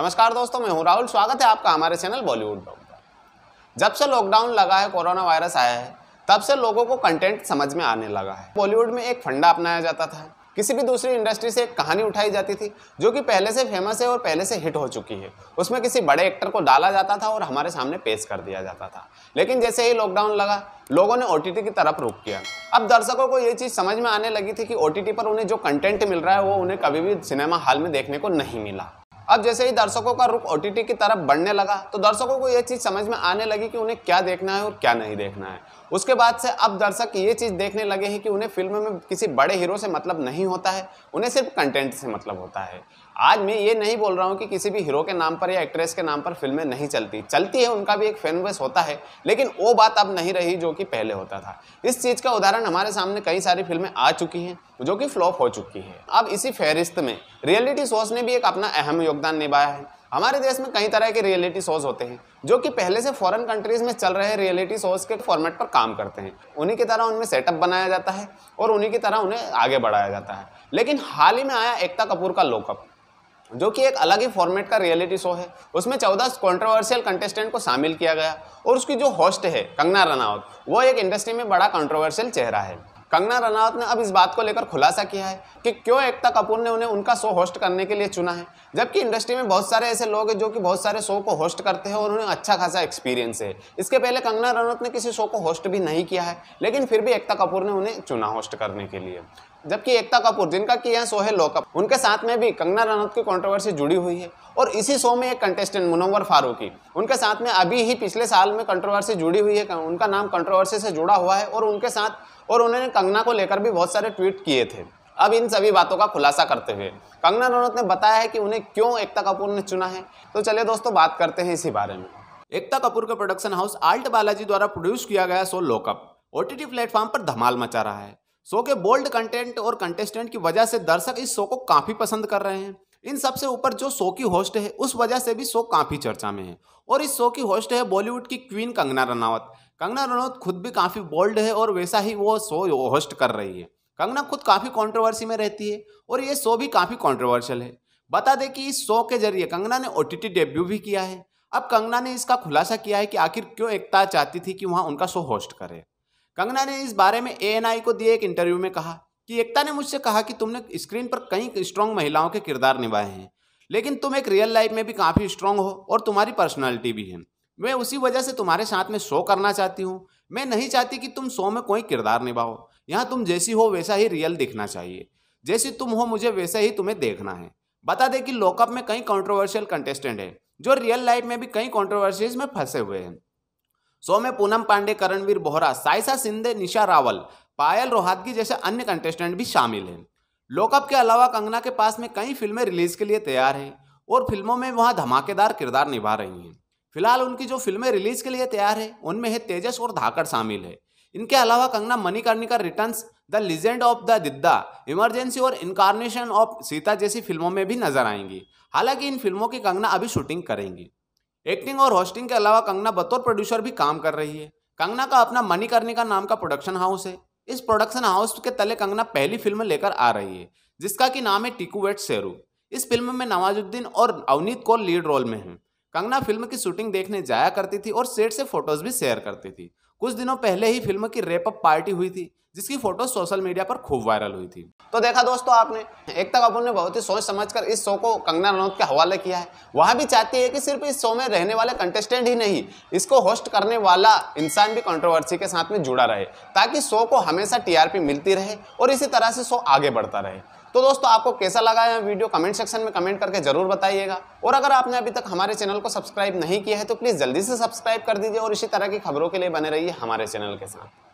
नमस्कार दोस्तों मैं हूं राहुल स्वागत है आपका हमारे चैनल बॉलीवुड डॉग जब से लॉकडाउन लगा है कोरोना वायरस आया है तब से लोगों को कंटेंट समझ में आने लगा है बॉलीवुड में एक फंडा अपनाया जाता था किसी भी दूसरी इंडस्ट्री से एक कहानी उठाई जाती थी जो कि पहले से फेमस है और पहले से हिट हो चुकी है उसमें किसी बड़े एक्टर को डाला जाता था और हमारे सामने पेश कर दिया जाता था लेकिन जैसे ही लॉकडाउन लगा लोगों ने ओ की तरफ रुख किया अब दर्शकों को ये चीज़ समझ में आने लगी थी कि ओ पर उन्हें जो कंटेंट मिल रहा है वो उन्हें कभी भी सिनेमा हॉल में देखने को नहीं मिला अब जैसे ही दर्शकों का रुख ओ की तरफ बढ़ने लगा तो दर्शकों को ये चीज़ समझ में आने लगी कि उन्हें क्या देखना है और क्या नहीं देखना है उसके बाद से अब दर्शक ये चीज़ देखने लगे हैं कि उन्हें फिल्म में किसी बड़े हीरो से मतलब नहीं होता है उन्हें सिर्फ कंटेंट से मतलब होता है आज मैं ये नहीं बोल रहा हूँ कि किसी भी हीरो के नाम पर या एक्ट्रेस के नाम पर फिल्में नहीं चलती चलती है उनका भी एक फैन बेस होता है लेकिन वो बात अब नहीं रही जो कि पहले होता था इस चीज़ का उदाहरण हमारे सामने कई सारी फिल्में आ चुकी हैं जो कि फ्लॉप हो चुकी है अब इसी फहरिस्त में रियलिटी शोज ने भी एक अपना अहम योगदान निभाया है हमारे देश में कई तरह के रियलिटी शोज होते हैं जो कि पहले से फॉरेन कंट्रीज में चल रहे रियलिटी शोज के फॉर्मेट पर काम करते हैं उन्हीं की तरह उनमें सेटअप बनाया जाता है और उन्हीं की तरह उन्हें आगे बढ़ाया जाता है लेकिन हाल ही में आया एकता कपूर का लोकअप जो कि एक अलग ही फॉर्मेट का रियलिटी शो है उसमें चौदह कंट्रोवर्शियल कंटेस्टेंट को शामिल किया गया और उसकी जो होस्ट है कंगना रनावत वो एक इंडस्ट्री में बड़ा कंट्रोवर्शियल चेहरा है कंगना रनावत ने अब इस बात को लेकर खुलासा किया है कि क्यों एकता कपूर ने उन्हें उनका शो होस्ट करने के लिए चुना है जबकि इंडस्ट्री में बहुत सारे ऐसे लोग हैं जो कि बहुत सारे शो को होस्ट करते हैं और उन्हें अच्छा खासा एक्सपीरियंस है इसके पहले कंगना रनौत ने किसी शो को होस्ट भी नहीं किया है लेकिन फिर भी एकता कपूर ने उन्हें चुना होस्ट करने के लिए जबकि एकता कपूर जिनका की है शो है लोकअप उनके साथ में भी कंगना रनौत की कंट्रोवर्सी जुड़ी हुई है और इसी शो में एक कंटेस्टेंट मुनवर फारूकी उनके साथ में अभी ही पिछले साल में कंट्रोवर्सी जुड़ी हुई है उनका नाम कंट्रोवर्सी से जुड़ा हुआ है और उनके साथ और उन्होंने कंगना को लेकर भी बहुत सारे ट्वीट किए थे अब इन सभी बातों का खुलासा करते हुए कंगना रनौत ने बताया है कि उन्हें क्यों एकता कपूर ने चुना है तो चलिए दोस्तों बात करते हैं इसी बारे में एकता कपूर का प्रोडक्शन हाउस आल्ट बालाजी द्वारा प्रोड्यूस किया गया show lockup O T platform पर धमाल मचा रहा है शो के बोल्ड कंटेंट और कंटेस्टेंट की वजह से दर्शक इस शो को काफ़ी पसंद कर रहे हैं इन सबसे ऊपर जो शो की होस्ट है उस वजह से भी शो काफ़ी चर्चा में है और इस शो की होस्ट है बॉलीवुड की क्वीन कंगना रनावत कंगना रनौत खुद भी काफ़ी बोल्ड है और वैसा ही वो शो होस्ट कर रही है कंगना खुद काफ़ी कंट्रोवर्सी में रहती है और ये शो भी काफ़ी कंट्रोवर्शियल है बता दें कि इस शो के जरिए कंगना ने ओ डेब्यू भी किया है अब कंगना ने इसका खुलासा किया है कि आखिर क्यों एकता चाहती थी कि वहाँ उनका शो होस्ट करे कंगना ने इस बारे में ए को दिए एक इंटरव्यू में कहा कि एकता ने मुझसे कहा कि तुमने स्क्रीन पर कई स्ट्रांग महिलाओं के किरदार निभाए हैं लेकिन तुम एक रियल लाइफ में भी काफ़ी स्ट्रांग हो और तुम्हारी पर्सनैलिटी भी है मैं उसी वजह से तुम्हारे साथ में शो करना चाहती हूँ मैं नहीं चाहती कि तुम शो में कोई किरदार निभाओ यहाँ तुम जैसी हो वैसा ही रियल दिखना चाहिए जैसी तुम हो मुझे वैसा ही तुम्हें देखना है बता दें कि लोकअप में कई कंट्रोवर्शियल कंटेस्टेंट हैं जो रियल लाइफ में भी कई कंट्रोवर्सीज में फंसे हुए हैं सो में पूनम पांडे करणवीर बोहरा साइसा सिंधे निशा रावल पायल रोहतगी जैसे अन्य कंटेस्टेंट भी शामिल हैं लोकअप के अलावा कंगना के पास में कई फिल्में रिलीज के लिए तैयार हैं और फिल्मों में वहाँ धमाकेदार किरदार निभा रही हैं फिलहाल उनकी जो फिल्में रिलीज के लिए तैयार है उनमें है तेजस और धाकड़ शामिल है इनके अलावा Kangana Manikarnika returns the legend of the Didda emergency और इनकारनेशन ऑफ सीता जैसी फिल्मों में भी नजर आएंगी हालांकि इन फिल्मों की कंगना अभी शूटिंग करेंगी एक्टिंग और होस्टिंग के अलावा कंगना बतौर प्रोड्यूसर भी काम कर रही है कंगना का अपना मनी करने का नाम का प्रोडक्शन हाउस है इस प्रोडक्शन हाउस के तले कंगना पहली फिल्म लेकर आ रही है जिसका कि नाम है टिकू वेट सेरू इस फिल्म में नवाजुद्दीन और अवनीत कौर लीड रोल में हैं कंगना फिल्म की शूटिंग देखने जाया करती थी और सेट से फोटोज भी शेयर करती थी कुछ दिनों पहले ही फिल्म की रेप अप पार्टी हुई थी जिसकी फोटो सोशल मीडिया पर खूब वायरल हुई थी तो देखा दोस्तों आपने तक अपन ने बहुत ही सोच समझकर इस शो को कंगना रनौत के हवाले किया है वह भी चाहती है कि सिर्फ इस शो में रहने वाले कंटेस्टेंट ही नहीं इसको होस्ट करने वाला इंसान भी कंट्रोवर्सी के साथ में जुड़ा रहे ताकि शो को हमेशा टीआरपी मिलती रहे और इसी तरह से शो आगे बढ़ता रहे तो दोस्तों आपको कैसा लगा यह वीडियो कमेंट सेक्शन में कमेंट करके जरूर बताइएगा और अगर आपने अभी तक हमारे चैनल को सब्सक्राइब नहीं किया है तो प्लीज़ जल्दी से सब्सक्राइब कर दीजिए और इसी तरह की खबरों के लिए बने रहिए हमारे चैनल के साथ